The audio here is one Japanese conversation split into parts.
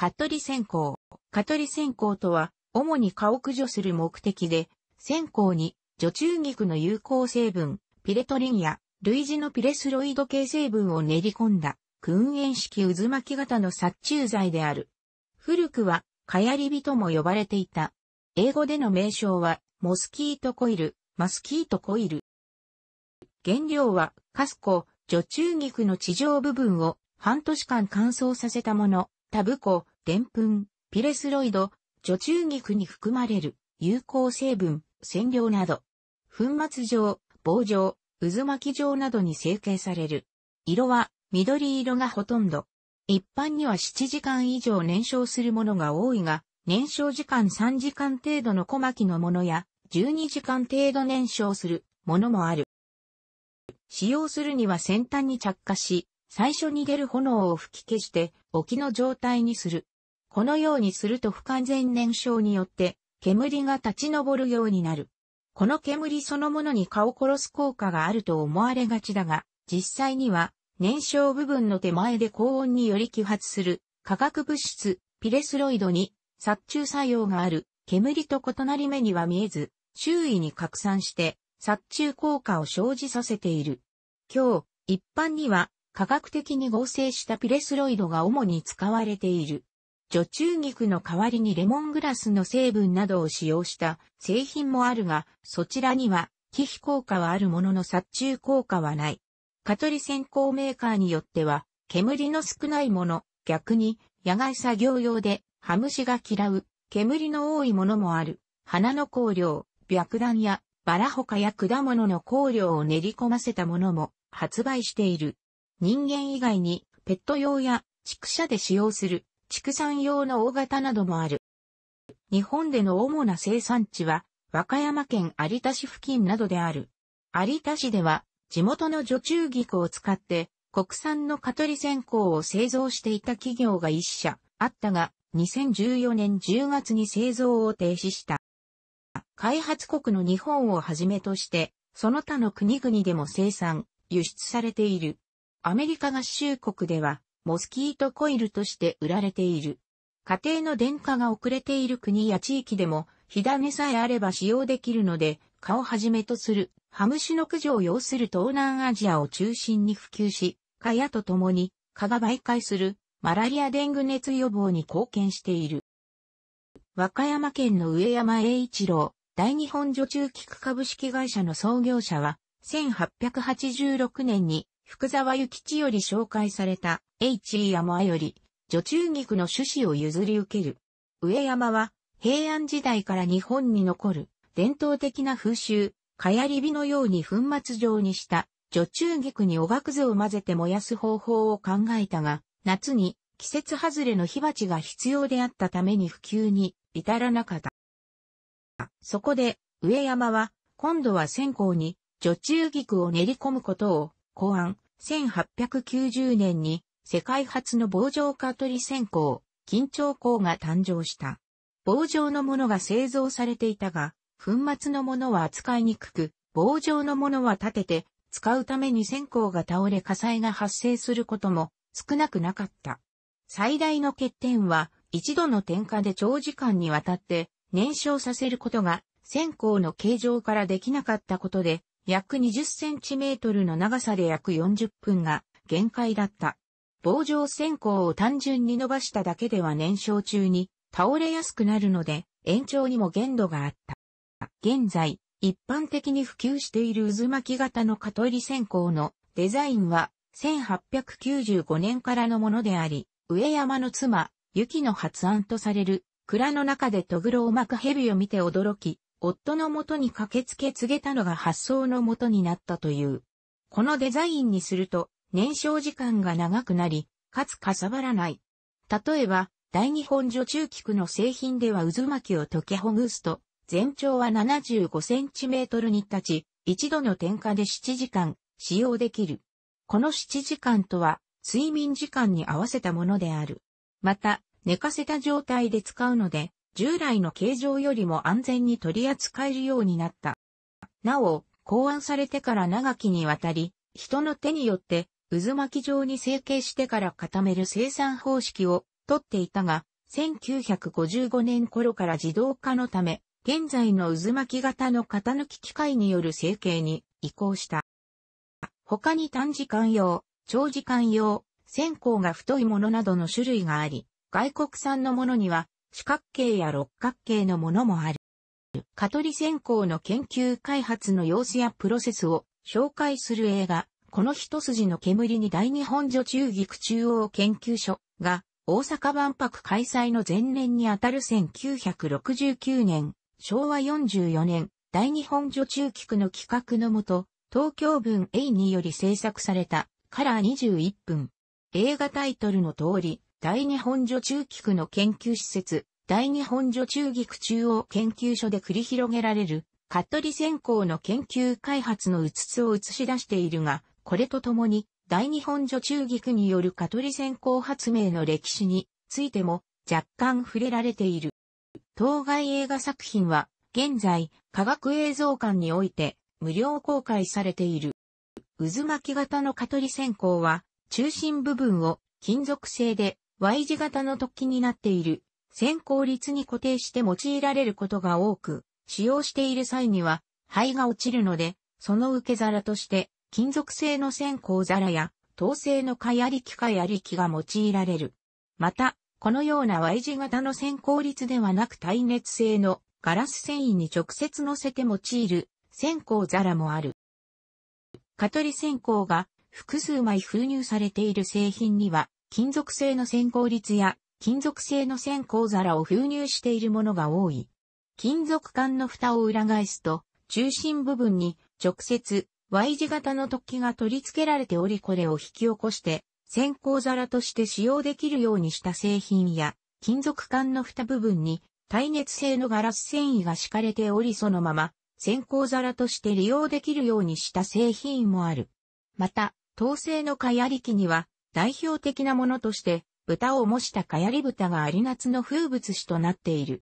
蚊取り線香。蚊取り線香とは、主に蚊を駆除する目的で、線香に除虫菊の有効成分、ピレトリンや類似のピレスロイド系成分を練り込んだ、訓練式渦巻き型の殺虫剤である。古くは、蚊やり火とも呼ばれていた。英語での名称は、モスキートコイル、マスキートコイル。原料は、カスコ、除虫菊の地上部分を半年間乾燥させたもの、タブコ、でんぷん、ピレスロイド、除虫菊に含まれる有効成分、染料など、粉末状、棒状、渦巻き状などに成形される。色は緑色がほとんど。一般には7時間以上燃焼するものが多いが、燃焼時間3時間程度の小巻のものや、12時間程度燃焼するものもある。使用するには先端に着火し、最初に出る炎を吹き消して、沖の状態にする。このようにすると不完全燃焼によって煙が立ち上るようになる。この煙そのものに蚊を殺す効果があると思われがちだが、実際には燃焼部分の手前で高温により揮発する化学物質ピレスロイドに殺虫作用がある煙と異なり目には見えず、周囲に拡散して殺虫効果を生じさせている。今日、一般には科学的に合成したピレスロイドが主に使われている。女中菊の代わりにレモングラスの成分などを使用した製品もあるが、そちらには忌避効果はあるものの殺虫効果はない。蚊取り線香メーカーによっては、煙の少ないもの、逆に野外作業用で、ハムシが嫌う、煙の多いものもある。花の香料、白弾やバラ他や果物の香料を練り込ませたものも発売している。人間以外にペット用や畜舎で使用する畜産用の大型などもある。日本での主な生産地は、和歌山県有田市付近などである。有田市では、地元の女中菊を使って、国産の蚊取り線香を製造していた企業が一社あったが、2014年10月に製造を停止した。開発国の日本をはじめとして、その他の国々でも生産、輸出されている。アメリカ合衆国では、モスキートコイルとして売られている。家庭の電化が遅れている国や地域でも、火種さえあれば使用できるので、蚊をはじめとする、ハムシの駆除を要する東南アジアを中心に普及し、蚊やと共に、蚊が媒介する、マラリアデング熱予防に貢献している。和歌山県の上山栄一郎、大日本女中菊株式会社の創業者は、1886年に福沢諭吉より紹介された H.E. 山より、女中菊の種子を譲り受ける。上山は、平安時代から日本に残る、伝統的な風習、かやり火のように粉末状にした、女中菊におがくずを混ぜて燃やす方法を考えたが、夏に季節外れの火鉢が必要であったために普及に至らなかった。そこで、上山は、今度は線香に、女中菊を練り込むことを公案、1890年に世界初の棒状化取り線香、緊張香が誕生した。棒状のものが製造されていたが、粉末のものは扱いにくく、棒状のものは立てて、使うために線香が倒れ火災が発生することも少なくなかった。最大の欠点は、一度の点火で長時間にわたって燃焼させることが線香の形状からできなかったことで、約20センチメートルの長さで約40分が限界だった。棒状線香を単純に伸ばしただけでは燃焼中に倒れやすくなるので延長にも限度があった。現在、一般的に普及している渦巻き型の蚊取り線香のデザインは1895年からのものであり、上山の妻、雪の発案とされる蔵の中でトグロを巻く蛇を見て驚き、夫のもとに駆けつけ告げたのが発想のもとになったという。このデザインにすると、燃焼時間が長くなり、かつかさばらない。例えば、大日本女中菊の製品では渦巻きを溶けほぐすと、全長は75センチメートルに立ち、一度の点火で7時間使用できる。この7時間とは、睡眠時間に合わせたものである。また、寝かせた状態で使うので、従来の形状よりも安全に取り扱えるようになった。なお、考案されてから長きにわたり、人の手によって渦巻き状に成形してから固める生産方式をとっていたが、1955年頃から自動化のため、現在の渦巻き型の型抜き機械による成形に移行した。他に短時間用、長時間用、線香が太いものなどの種類があり、外国産のものには四角形や六角形のものもある。カ取リ線香の研究開発の様子やプロセスを紹介する映画、この一筋の煙に大日本女中菊中央研究所が大阪万博開催の前年にあたる1969年、昭和44年、大日本女中菊の企画のもと、東京文 A により制作されたカラー21分。映画タイトルの通り、大日本女中菊の研究施設、大日本女中菊中央研究所で繰り広げられる、カトリ専攻の研究開発のうつつを映し出しているが、これとともに、大日本女中菊によるカトリ線香発明の歴史についても若干触れられている。当該映画作品は現在科学映像館において無料公開されている。渦巻き型のカトリ線香は中心部分を金属製で Y 字型の突起になっている、先行率に固定して用いられることが多く、使用している際には、灰が落ちるので、その受け皿として、金属製の先行皿や、陶製の貝あり機貝あり機が用いられる。また、このような Y 字型の先行率ではなく耐熱性のガラス繊維に直接乗せて用いる先行皿もある。蚊取り先行が複数枚封入されている製品には金属製の先行率や金属製の線香皿を封入しているものが多い。金属管の蓋を裏返すと、中心部分に直接 Y 字型の突起が取り付けられておりこれを引き起こして、先行皿として使用できるようにした製品や、金属管の蓋部分に耐熱性のガラス繊維が敷かれておりそのまま、先行皿として利用できるようにした製品もある。また、陶製の蚊やり機には、代表的なものとして、豚を模したかやり豚があり夏の風物詩となっている。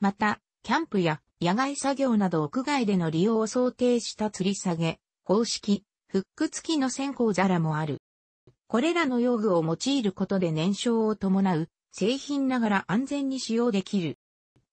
また、キャンプや野外作業など屋外での利用を想定した吊り下げ、方式、フック付きの線香皿もある。これらの用具を用いることで燃焼を伴う、製品ながら安全に使用できる。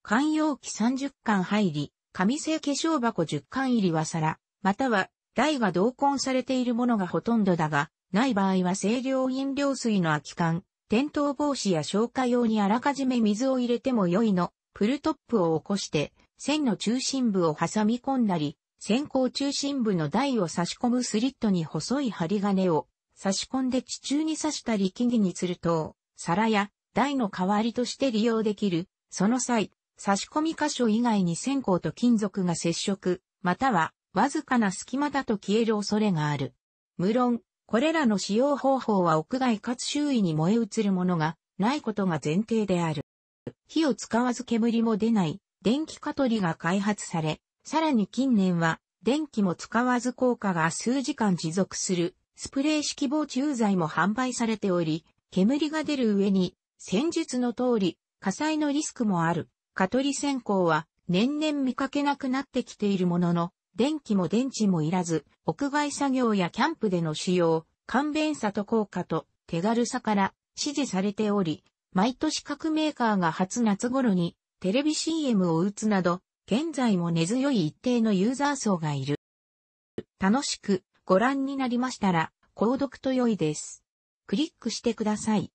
缶容器30巻入り、紙製化粧箱10巻入りは皿、または台が同梱されているものがほとんどだが、ない場合は清涼飲料水の空き缶、転倒防止や消火用にあらかじめ水を入れても良いの、プルトップを起こして、線の中心部を挟み込んだり、線香中心部の台を差し込むスリットに細い針金を差し込んで地中に刺したり木々にすると、皿や台の代わりとして利用できる。その際、差し込み箇所以外に線香と金属が接触、またはわずかな隙間だと消える恐れがある。無論、これらの使用方法は屋外かつ周囲に燃え移るものがないことが前提である。火を使わず煙も出ない電気蚊取りが開発され、さらに近年は電気も使わず効果が数時間持続するスプレー式防虫剤も販売されており、煙が出る上に戦術の通り火災のリスクもある蚊取り線香は年々見かけなくなってきているものの、電気も電池もいらず、屋外作業やキャンプでの使用、勘便さと効果と手軽さから支持されており、毎年各メーカーが初夏頃にテレビ CM を打つなど、現在も根強い一定のユーザー層がいる。楽しくご覧になりましたら、購読と良いです。クリックしてください。